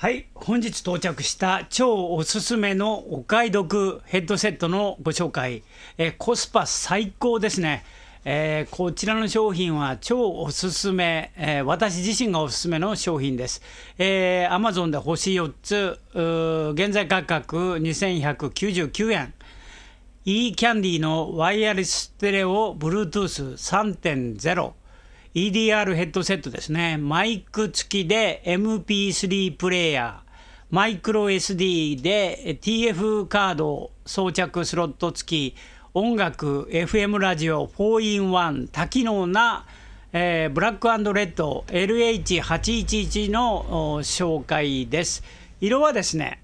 はい、本日到着した超おすすめのお買い得ヘッドセットのご紹介、えコスパ最高ですね。えー、こちらの商品は超おすすめ、えー、私自身がおすすめの商品です。えー、Amazon で星4つ、現在価格2199円。e キャンディのワイヤレスステレオ Bluetooth3.0 EDR ヘッドセットですね。マイク付きで MP3 プレイヤー、マイクロ SD で TF カード装着スロット付き、音楽、FM ラジオ、4in1、多機能な、えー、ブラックレッド LH811 の紹介です。色はですね、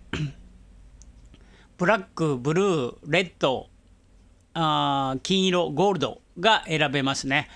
ブラック、ブルー、レッド、あ金色、ゴールドが選べますね。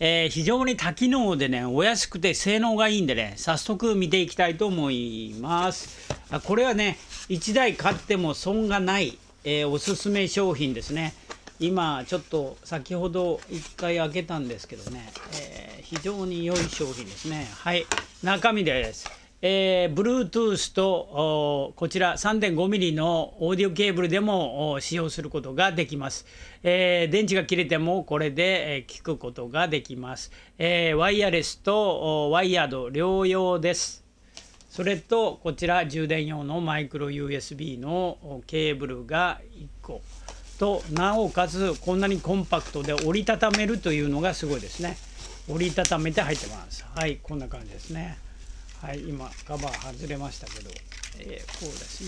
えー、非常に多機能でね、お安くて性能がいいんでね、早速見ていきたいと思います。これはね、1台買っても損がない、えー、おすすめ商品ですね。今、ちょっと先ほど1回開けたんですけどね、えー、非常に良い商品ですね。はい、中身です。えー、Bluetooth とこちら3.5ミリのオーディオケーブルでも使用することができます。えー、電池が切れてもこれで聞くことができます。えー、ワイヤレスとワイヤード両用です。それとこちら充電用のマイクロ USB のケーブルが1個となおかつこんなにコンパクトで折りたためるというのがすごいですね折りたためて入ってますはいこんな感じですねはい今カバー外れましたけど、えー、こうです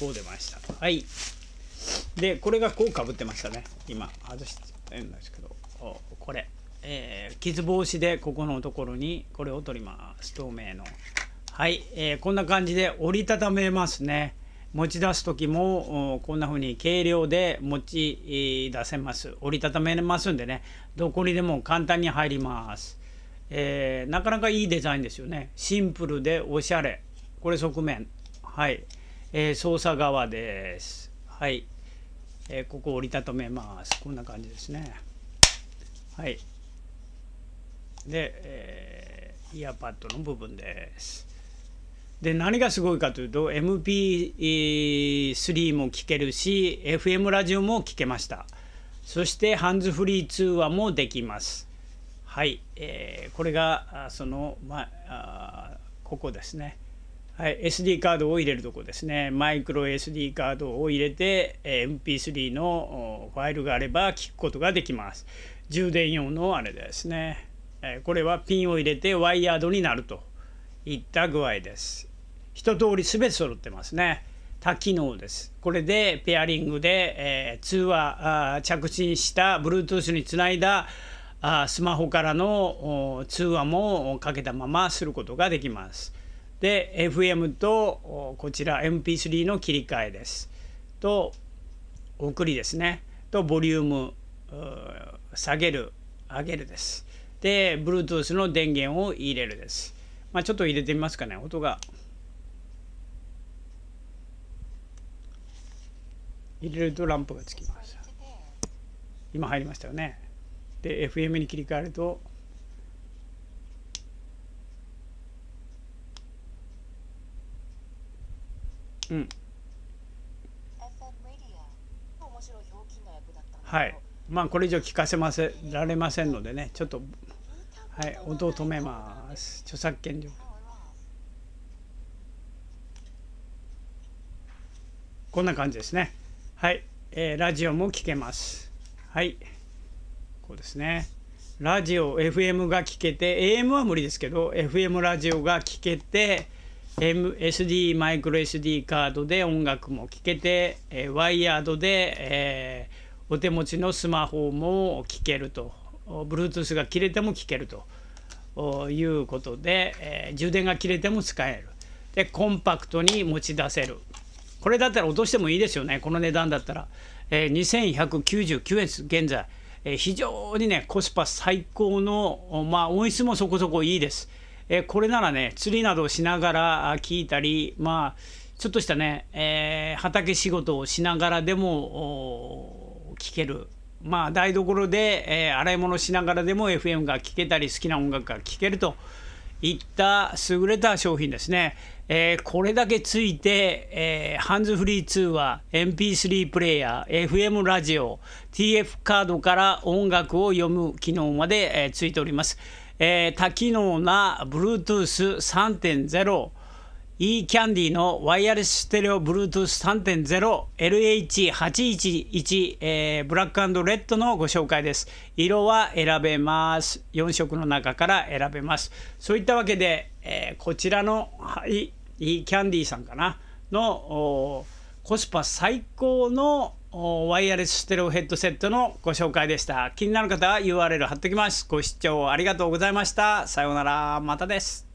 ねこう出ましたはいでこれがこうかぶってましたね今外してるんですけどこれ、えー、傷防止でここのところにこれを取ります透明のはい、えー、こんな感じで折りたためますね持ち出す時もこんな風に軽量で持ち出せます折りたためますんでねどこにでも簡単に入ります、えー、なかなかいいデザインですよねシンプルでおしゃれこれ側面はい、えー、操作側ですはい、えー、ここ折りたためますこんな感じですねはいで、えー、イヤーパッドの部分ですで何がすごいかというと MP3 も聴けるし FM ラジオも聴けましたそしてハンズフリー通話もできますはい、えー、これがその、まあ、ここですね、はい、SD カードを入れるとこですねマイクロ SD カードを入れて MP3 のファイルがあれば聞くことができます充電用のあれですねこれはピンを入れてワイヤードになるといった具合です。一通りべて揃ってますね。多機能です。これでペアリングで、えー、通話着信した Bluetooth につないだあスマホからの通話もかけたまますることができます。で FM とこちら MP3 の切り替えです。と送りですね。とボリューム下げる上げるです。で Bluetooth の電源を入れるです。まあ、ちょっと入れてみますかね音が入れるとランプがつきます今入りましたよねで FM に切り替えるとうん。はい。まあこれ以上聞かせませられませんのでね、ちょっとはい音を止めます著作権料こんな感じですねはい、えー、ラジオも聞けますはいこうですねラジオ FM が聞けて AM は無理ですけど FM ラジオが聞けて MSD マイクロ SD カードで音楽も聞けて、えー、ワイヤードで、えー、お手持ちのスマホも聞けると Bluetooth が切れても聞けるということで、えー、充電が切れても使えるでコンパクトに持ち出せるこれだったら落としてもいいですよねこの値段だったら、えー、2199円です現在、えー、非常にねコスパ最高の、まあ、音質もそこそこいいです、えー、これならね釣りなどをしながら聞いたりまあちょっとしたね、えー、畑仕事をしながらでも聞けるまあ、台所で、えー、洗い物しながらでも FM が聴けたり好きな音楽が聴けるといった優れた商品ですね、えー、これだけついて、えー、ハンズフリー通話 MP3 プレイヤー FM ラジオ TF カードから音楽を読む機能まで、えー、ついております、えー、多機能な Bluetooth3.0 e キャンディのワイヤレスステレオ Bluetooth3.0LH811、えー、ブラックレッドのご紹介です。色は選べます。4色の中から選べます。そういったわけで、えー、こちらの、はい、e キャンディさんかな、のコスパ最高のワイヤレスステレオヘッドセットのご紹介でした。気になる方は URL 貼っておきます。ご視聴ありがとうございました。さようなら、またです。